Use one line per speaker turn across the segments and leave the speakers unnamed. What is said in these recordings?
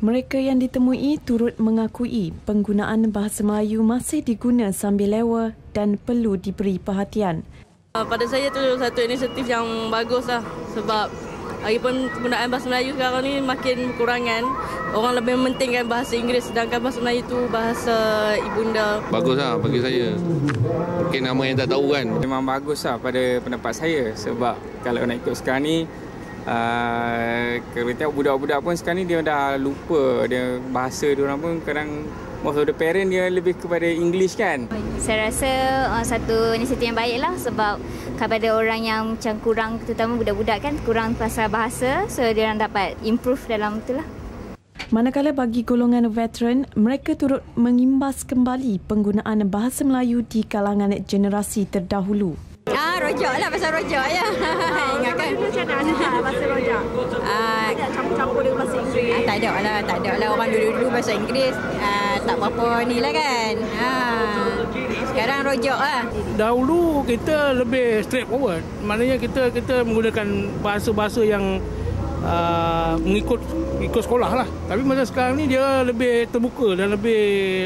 Mereka yang ditemui turut mengakui penggunaan bahasa Melayu masih diguna sambil lewa dan perlu diberi perhatian. Ah, pada saya itu satu inisiatif yang bagus lah sebab Lagipun penggunaan bahasa Melayu sekarang ni makin kurangan. Orang lebih mementingkan bahasa Inggeris sedangkan bahasa Melayu tu bahasa
ibunda. Bagus lah bagi saya. Mungkin nama yang tak tahu kan. Memang bagus lah pada pendapat saya sebab kalau nak ikut sekarang ni Ah, kereta tengok budak-budak pun sekarang ni dia dah lupa dia bahasa dia orang pun kadang Maksud the parent dia lebih kepada English kan?
Saya rasa uh, satu inisiatif yang baiklah sebab kepada orang yang macam kurang terutama budak-budak kan kurang pasal bahasa so dia orang dapat improve dalam tu lah. Manakala bagi golongan veteran, mereka turut mengimbas kembali penggunaan bahasa Melayu di kalangan generasi terdahulu. Ah, rojak lah pasal rojak ya. Ingat kan? Macam mana bahasa rojak? Ah, campur-campur dengan bahasa Inggeris. Ah, tak ada lah, tak ada lah. Orang dulu-dulu bahasa Inggeris ah, tak apa-apa ni lah kan. Ah. Sekarang rojak lah.
Dahulu kita lebih straightforward. Maknanya kita kita menggunakan bahasa-bahasa yang Ah, mengikut ikut sekolah lah. Tapi masa sekarang ni dia lebih terbuka dan lebih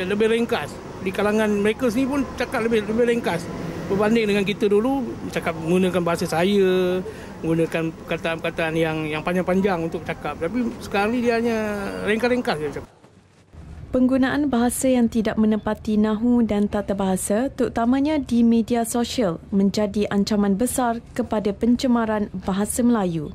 lebih ringkas. Di kalangan mereka sendiri pun cakap lebih lebih ringkas. Berbanding dengan kita dulu cakap menggunakan bahasa saya, menggunakan perkataan-perkataan yang yang panjang-panjang untuk cakap. Tapi sekarang ni dia hanya ringkas-ringkas dia cakap.
Penggunaan bahasa yang tidak menepati nahu dan tata bahasa, terutamanya di media sosial, menjadi ancaman besar kepada pencemaran bahasa Melayu.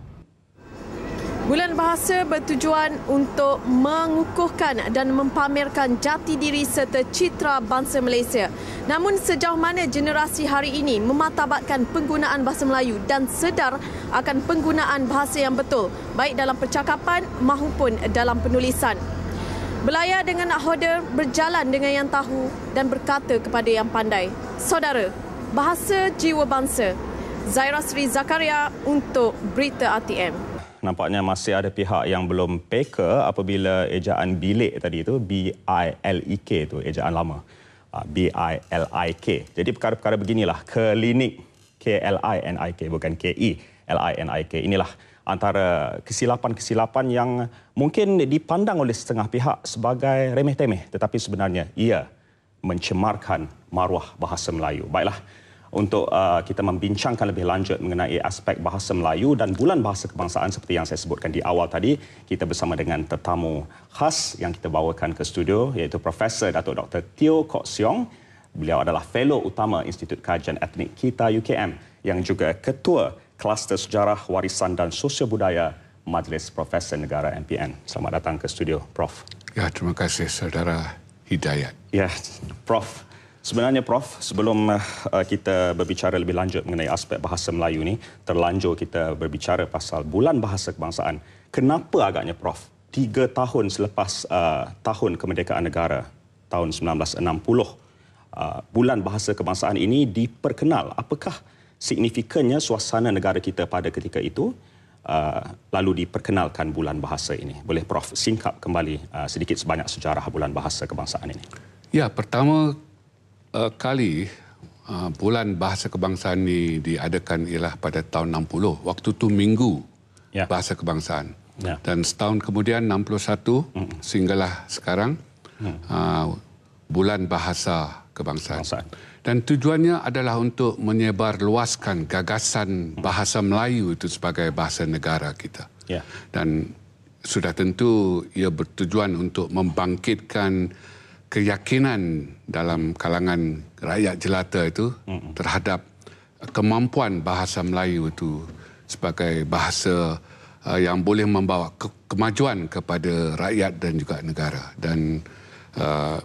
Bulan Bahasa bertujuan untuk mengukuhkan dan mempamerkan jati diri serta citra bangsa Malaysia. Namun sejauh mana generasi hari ini mematabatkan penggunaan bahasa Melayu dan sedar akan penggunaan bahasa yang betul baik dalam percakapan maupun dalam penulisan. Belayar dengan order berjalan dengan yang tahu dan berkata kepada yang pandai. Saudara, bahasa jiwa bangsa. Zaira Sri Zakaria untuk Berita RTM
nampaknya masih ada pihak yang belum peka apabila ejaan bilik tadi itu B I L I e K itu ejaan lama. Ah, B I L I K. Jadi perkara-perkara beginilah klinik K L I N I K bukan K E L I N I K. Inilah antara kesilapan-kesilapan yang mungkin dipandang oleh setengah pihak sebagai remeh-temeh tetapi sebenarnya ia mencemarkan maruah bahasa Melayu. Baiklah, untuk uh, kita membincangkan lebih lanjut mengenai aspek bahasa Melayu dan bulan bahasa kebangsaan seperti yang saya sebutkan di awal tadi kita bersama dengan tetamu khas yang kita bawakan ke studio iaitu Profesor Dato Dr Teo Kok Siong beliau adalah fellow utama Institut Kajian Etnik Kita UKM yang juga ketua kluster sejarah warisan dan sosiobudaya Majlis Profesor Negara MPN selamat datang ke studio prof
ya terima kasih saudara Hidayat
ya prof Sebenarnya Prof, sebelum uh, kita berbicara lebih lanjut mengenai aspek bahasa Melayu ni, terlanjur kita berbicara pasal bulan bahasa kebangsaan. Kenapa agaknya Prof, tiga tahun selepas uh, tahun kemerdekaan negara, tahun 1960, uh, bulan bahasa kebangsaan ini diperkenal? Apakah signifikannya suasana negara kita pada ketika itu uh, lalu diperkenalkan bulan bahasa ini? Boleh Prof singkap kembali uh, sedikit sebanyak sejarah bulan bahasa kebangsaan ini?
Ya, pertama uh, kali uh, bulan bahasa kebangsaan ini diadakan ialah pada tahun 60 waktu tu minggu yeah. bahasa kebangsaan yeah. dan setahun kemudian 61 mm. sehinggalah sekarang mm. uh, bulan bahasa kebangsaan Bangsaan. dan tujuannya adalah untuk menyebar luaskan gagasan mm. bahasa Melayu itu sebagai bahasa negara kita yeah. dan sudah tentu ia bertujuan untuk membangkitkan keyakinan dalam kalangan rakyat jelata itu terhadap kemampuan bahasa Melayu itu sebagai bahasa uh, yang boleh membawa ke- kemajuan kepada rakyat dan juga negara dan uh,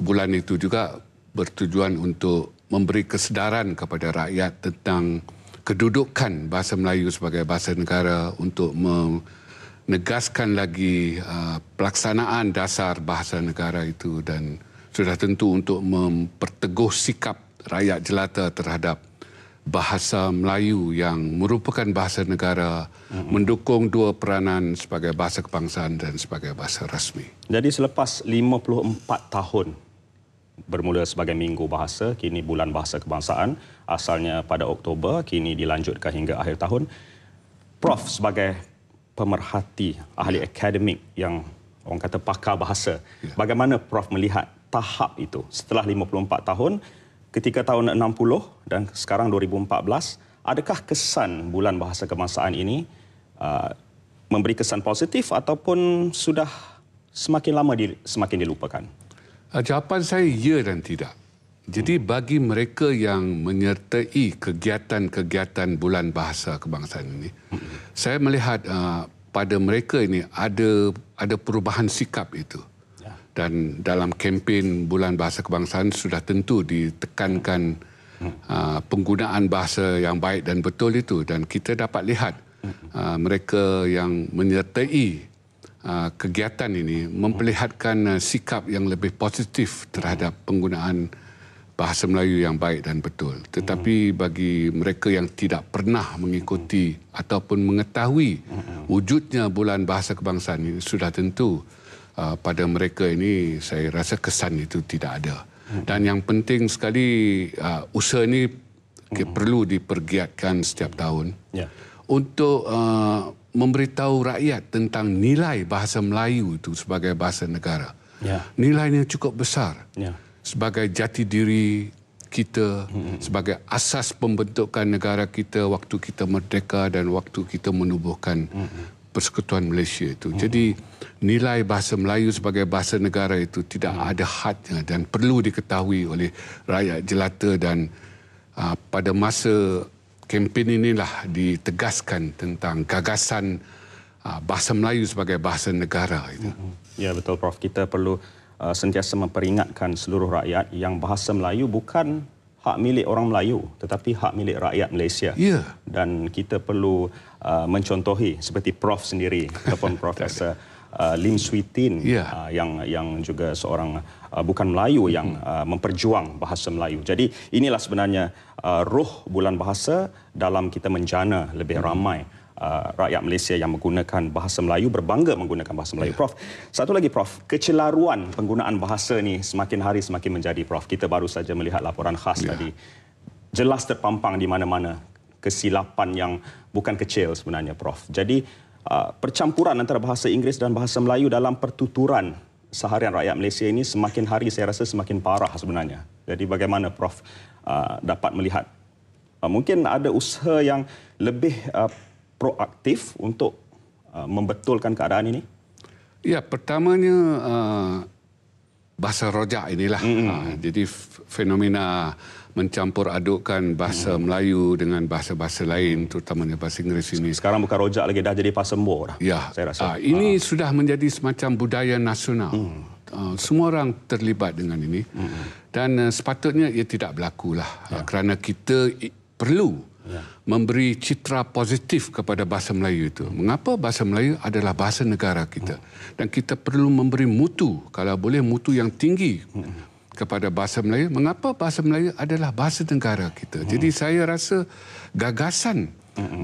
bulan itu juga bertujuan untuk memberi kesedaran kepada rakyat tentang kedudukan bahasa Melayu sebagai bahasa negara untuk mem- negaskan lagi uh, pelaksanaan dasar bahasa negara itu dan sudah tentu untuk memperteguh sikap rakyat jelata terhadap bahasa Melayu yang merupakan bahasa negara uh-huh. mendukung dua peranan sebagai bahasa
kebangsaan dan sebagai
bahasa rasmi.
Jadi selepas 54 tahun bermula sebagai minggu bahasa kini bulan bahasa kebangsaan asalnya pada Oktober kini dilanjutkan hingga akhir tahun Prof sebagai pemerhati ahli yeah. akademik yang orang kata pakar bahasa. Yeah. Bagaimana Prof melihat tahap itu setelah 54 tahun ketika tahun 60 dan sekarang 2014 adakah kesan bulan bahasa kebangsaan ini uh, memberi kesan positif ataupun sudah semakin lama di, semakin dilupakan?
Uh, jawapan saya ya dan tidak. Jadi bagi mereka yang menyertai kegiatan-kegiatan Bulan Bahasa Kebangsaan ini, hmm. saya melihat uh, pada mereka ini ada ada perubahan sikap itu. Ya. Dan dalam kempen Bulan Bahasa Kebangsaan sudah tentu ditekankan hmm. uh, penggunaan bahasa yang baik dan betul itu. Dan kita dapat lihat uh, mereka yang menyertai uh, kegiatan ini memperlihatkan uh, sikap yang lebih positif terhadap penggunaan bahasa Melayu yang baik dan betul. Tetapi bagi mereka yang tidak pernah mengikuti ataupun mengetahui wujudnya bulan bahasa kebangsaan ini sudah tentu uh, pada mereka ini saya rasa kesan itu tidak ada. Dan yang penting sekali uh, usaha ini ke, perlu dipergiatkan setiap tahun yeah. untuk uh, memberitahu rakyat tentang nilai bahasa Melayu itu sebagai bahasa negara. Yeah. Nilainya cukup besar. Yeah sebagai jati diri kita hmm. sebagai asas pembentukan negara kita waktu kita merdeka dan waktu kita menubuhkan hmm. persekutuan Malaysia itu. Hmm. Jadi nilai bahasa Melayu sebagai bahasa negara itu tidak ada hadnya dan perlu diketahui oleh rakyat jelata dan uh, pada masa kempen inilah ditegaskan tentang gagasan uh, bahasa Melayu sebagai
bahasa negara itu. Ya betul Prof, kita perlu Uh, sentiasa memperingatkan seluruh rakyat yang bahasa Melayu bukan hak milik orang Melayu tetapi hak milik rakyat Malaysia. Ya. Yeah. Dan kita perlu uh, mencontohi seperti prof sendiri ataupun profesor uh, Lim Sweetin yeah. uh, yang yang juga seorang uh, bukan Melayu yang hmm. uh, memperjuang bahasa Melayu. Jadi inilah sebenarnya uh, roh bulan bahasa dalam kita menjana lebih hmm. ramai hmm uh, rakyat Malaysia yang menggunakan bahasa Melayu berbangga menggunakan bahasa Melayu. Ya. Prof, satu lagi Prof, kecelaruan penggunaan bahasa ni semakin hari semakin menjadi Prof. Kita baru saja melihat laporan khas yeah. tadi. Jelas terpampang di mana-mana kesilapan yang bukan kecil sebenarnya Prof. Jadi uh, percampuran antara bahasa Inggeris dan bahasa Melayu dalam pertuturan seharian rakyat Malaysia ini semakin hari saya rasa semakin parah sebenarnya. Jadi bagaimana Prof uh, dapat melihat uh, mungkin ada usaha yang lebih uh, proaktif untuk uh, membetulkan keadaan ini?
Ya, pertamanya uh, bahasa rojak inilah. Mm. Uh, jadi fenomena mencampur adukkan bahasa hmm. Melayu dengan bahasa-bahasa lain terutamanya bahasa Inggeris ini. Sekarang bukan rojak lagi dah jadi pasembuh dah. Ya. Saya rasa. Uh, ini uh. sudah menjadi semacam budaya nasional. Hmm. Uh, semua orang terlibat dengan ini. Hmm. Dan uh, sepatutnya ia tidak berlaku lah uh, ya. uh, kerana kita perlu ya. memberi citra positif kepada bahasa Melayu itu. Mengapa bahasa Melayu adalah bahasa negara kita dan kita perlu memberi mutu kalau boleh mutu yang tinggi kepada bahasa Melayu. Mengapa bahasa Melayu adalah bahasa negara kita? Jadi saya rasa gagasan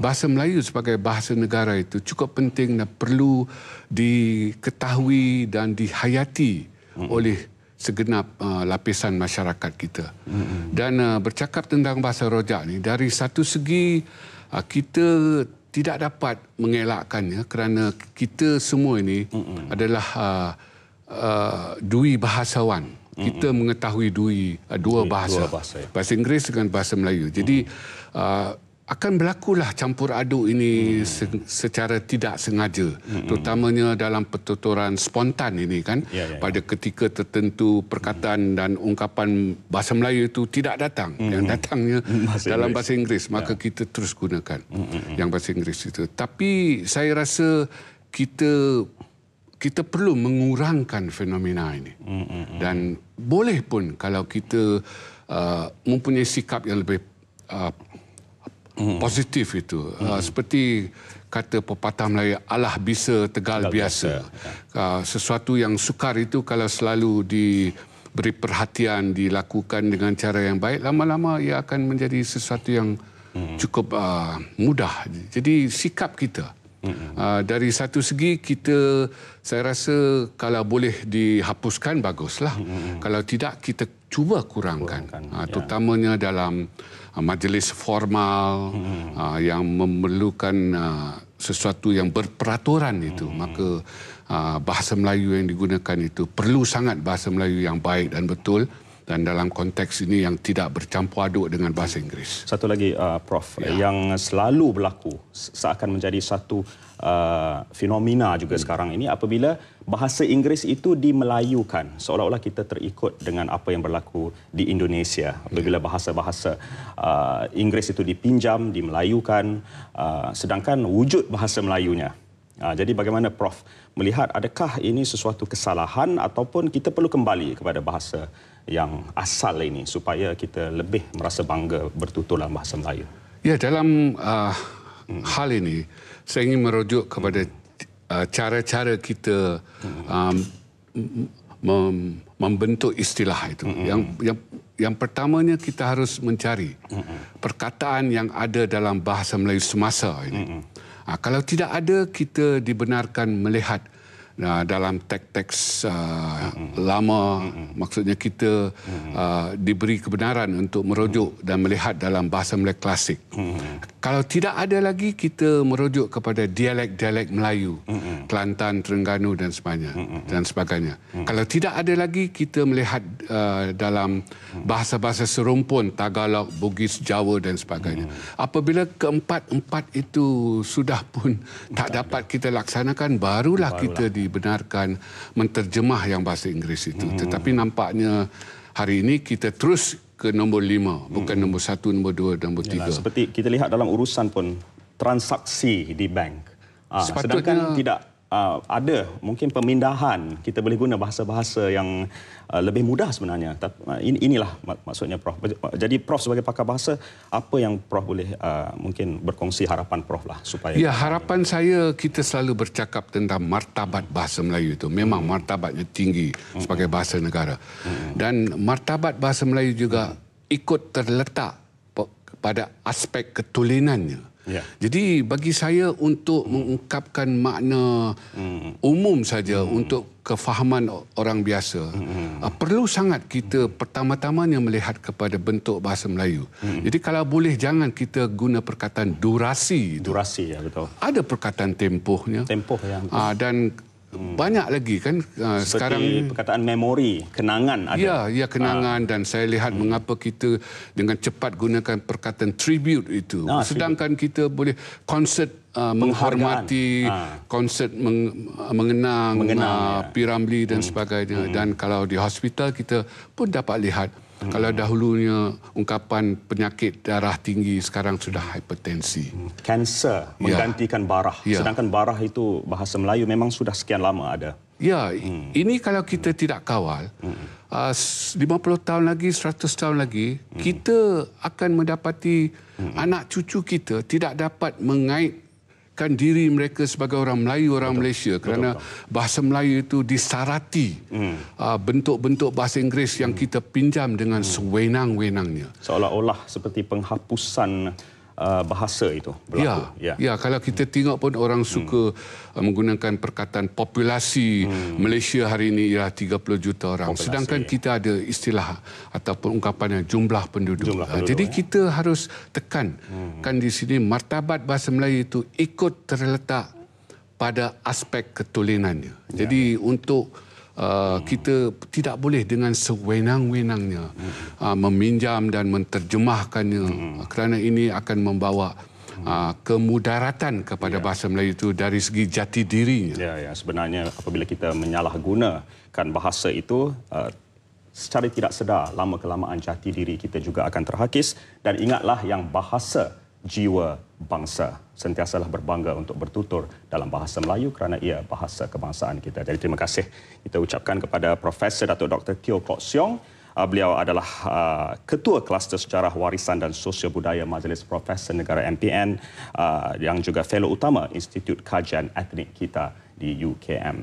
bahasa Melayu sebagai bahasa negara itu cukup penting dan perlu diketahui dan dihayati oleh segenap uh, lapisan masyarakat kita. Mm-hmm. Dan uh, bercakap tentang bahasa rojak ni dari satu segi uh, kita tidak dapat mengelakkannya kerana kita semua ini Mm-mm. adalah uh, uh, dui bahasawan. Mm-mm. Kita mengetahui dui uh, dua bahasa. Dua bahasa, ya. bahasa Inggeris dengan bahasa Melayu. Jadi uh, akan berlakulah campur aduk ini hmm. secara tidak sengaja hmm. terutamanya dalam pertuturan spontan ini kan ya, ya, ya. pada ketika tertentu perkataan hmm. dan ungkapan bahasa Melayu itu tidak datang hmm. yang datangnya bahasa dalam bahasa Inggeris maka ya. kita terus gunakan hmm. yang bahasa Inggeris itu tapi saya rasa kita kita perlu mengurangkan fenomena ini hmm. dan boleh pun kalau kita uh, mempunyai sikap yang lebih uh, hmm. positif itu hmm. uh, seperti kata pepatah Melayu Allah bisa tegal, tegal biasa, biasa. Uh, sesuatu yang sukar itu kalau selalu di beri perhatian dilakukan dengan cara yang baik lama-lama ia akan menjadi sesuatu yang hmm. cukup uh, mudah jadi sikap kita Uh, dari satu segi kita saya rasa kalau boleh dihapuskan baguslah. Hmm. Kalau tidak kita cuba kurangkan. Uh, terutamanya dalam Ah, majlis formal hmm. uh, yang memerlukan uh, sesuatu yang berperaturan itu hmm. maka uh, bahasa Melayu yang digunakan itu perlu sangat bahasa Melayu yang baik dan betul hmm
dan dalam konteks ini yang tidak bercampur aduk dengan bahasa Inggeris. Satu lagi uh, prof ya. yang selalu berlaku seakan menjadi satu uh, fenomena juga hmm. sekarang ini apabila bahasa Inggeris itu dimelayukan seolah-olah kita terikut dengan apa yang berlaku di Indonesia apabila ya. bahasa-bahasa uh, Inggeris itu dipinjam, dimelayukan uh, sedangkan wujud bahasa Melayunya Ha, jadi bagaimana Prof melihat adakah ini sesuatu kesalahan ataupun kita perlu kembali kepada bahasa yang asal ini supaya kita lebih merasa bangga bertutur dalam bahasa Melayu? Ya,
dalam uh, hmm. hal ini, saya ingin merujuk kepada uh, cara-cara kita hmm. um, mem- membentuk istilah itu. Hmm. Yang, yang, yang pertamanya kita harus mencari hmm. perkataan yang ada dalam bahasa Melayu semasa ini. Hmm. Ha, kalau tidak ada, kita dibenarkan melihat Nah, dalam teks-teks uh, mm-hmm. lama, mm-hmm. maksudnya kita mm-hmm. uh, diberi kebenaran untuk merujuk mm-hmm. dan melihat dalam bahasa Melayu klasik. Mm-hmm. Kalau tidak ada lagi, kita merujuk kepada dialek-dialek Melayu, mm-hmm. Kelantan, Terengganu dan sebagainya. Mm-hmm. Dan sebagainya. Mm-hmm. Kalau tidak ada lagi, kita melihat uh, dalam bahasa-bahasa serumpun, Tagalog, Bugis, Jawa dan sebagainya. Mm-hmm. Apabila keempat-empat itu sudah pun tak, tak dapat ada. kita laksanakan, barulah, barulah. kita di dibenarkan menterjemah yang bahasa Inggeris itu. Hmm. Tetapi nampaknya hari ini kita terus ke nombor lima, hmm. bukan nombor satu, nombor dua, nombor tiga. Yalah, seperti kita lihat dalam
urusan pun transaksi di bank.
Ha, sedangkan
tidak uh, ada mungkin pemindahan kita boleh guna bahasa-bahasa yang uh, lebih mudah sebenarnya. Tapi, uh, ah, in, inilah mak, maksudnya Prof. Jadi Prof sebagai pakar bahasa apa yang Prof boleh uh, mungkin berkongsi harapan Prof lah supaya. Ya
harapan ini. saya kita selalu bercakap tentang martabat bahasa Melayu itu memang martabatnya tinggi sebagai bahasa negara dan martabat bahasa Melayu juga ikut terletak pada aspek ketulinannya. Ya. Jadi bagi saya untuk hmm. mengungkapkan makna hmm. umum saja hmm. untuk kefahaman orang biasa hmm. Uh, perlu sangat kita pertama-tamanya melihat kepada bentuk bahasa Melayu. Hmm. Jadi kalau boleh jangan kita guna perkataan durasi. Durasi itu. ya betul. Ada perkataan tempohnya. Tempoh yang. Ah dan Hmm. Banyak lagi kan uh, Seperti sekarang perkataan memori, kenangan ada. Ya, ya kenangan uh. dan saya lihat hmm. mengapa kita dengan cepat gunakan perkataan tribute itu. Nah, Sedangkan tribute. kita boleh konsert uh, menghormati, uh. konsert meng, mengenang, mengenang uh, ya. Piramli dan hmm. sebagainya hmm. dan kalau di hospital kita pun dapat lihat Hmm. Kalau dahulunya ungkapan penyakit darah tinggi sekarang sudah
hipertensi. Hmm. Kanser hmm. menggantikan barah. Ya. Sedangkan barah itu bahasa Melayu memang sudah sekian lama ada.
Ya, hmm. ini kalau kita hmm. tidak kawal, hmm. uh, 50 tahun lagi, 100 tahun lagi, hmm. kita akan mendapati hmm. anak cucu kita tidak dapat mengait kan diri mereka sebagai orang Melayu, orang betul. Malaysia kerana betul, betul. bahasa Melayu itu disarati hmm. Ah, bentuk-bentuk bahasa Inggeris yang hmm. kita pinjam dengan hmm. sewenang-wenangnya. Seolah-olah seperti penghapusan Uh,
bahasa itu berlaku.
Ya, ya. ya kalau kita hmm. tengok pun orang hmm. suka hmm. menggunakan perkataan populasi hmm. Malaysia hari ini ialah 30 juta orang. Populasi. Sedangkan ya. kita ada istilah ataupun ungkapannya jumlah penduduk. Jumlah uh, penduduk Jadi ya. kita harus tekan hmm. kan di sini martabat bahasa Melayu itu ikut terletak pada aspek ketulinannya. Ya. Jadi ya. untuk uh, kita tidak boleh dengan sewenang-wenangnya uh, meminjam dan menterjemahkannya uh, kerana ini akan membawa
hmm. ah, kemudaratan kepada ya. bahasa Melayu itu dari segi jati dirinya. Ya, ya. Sebenarnya apabila kita menyalahgunakan bahasa itu, secara tidak sedar, lama-kelamaan jati diri kita juga akan terhakis. Dan ingatlah yang bahasa jiwa bangsa sentiasalah berbangga untuk bertutur dalam bahasa Melayu kerana ia bahasa kebangsaan kita. Jadi terima kasih kita ucapkan kepada Profesor Dato Dr. Kio Kok Siong. Ah, beliau adalah ah, Ketua Kluster Sejarah Warisan dan Sosiobudaya Majlis Profesor Negara MPN ah, yang juga Fellow Utama Institut Kajian Etnik kita di UKM.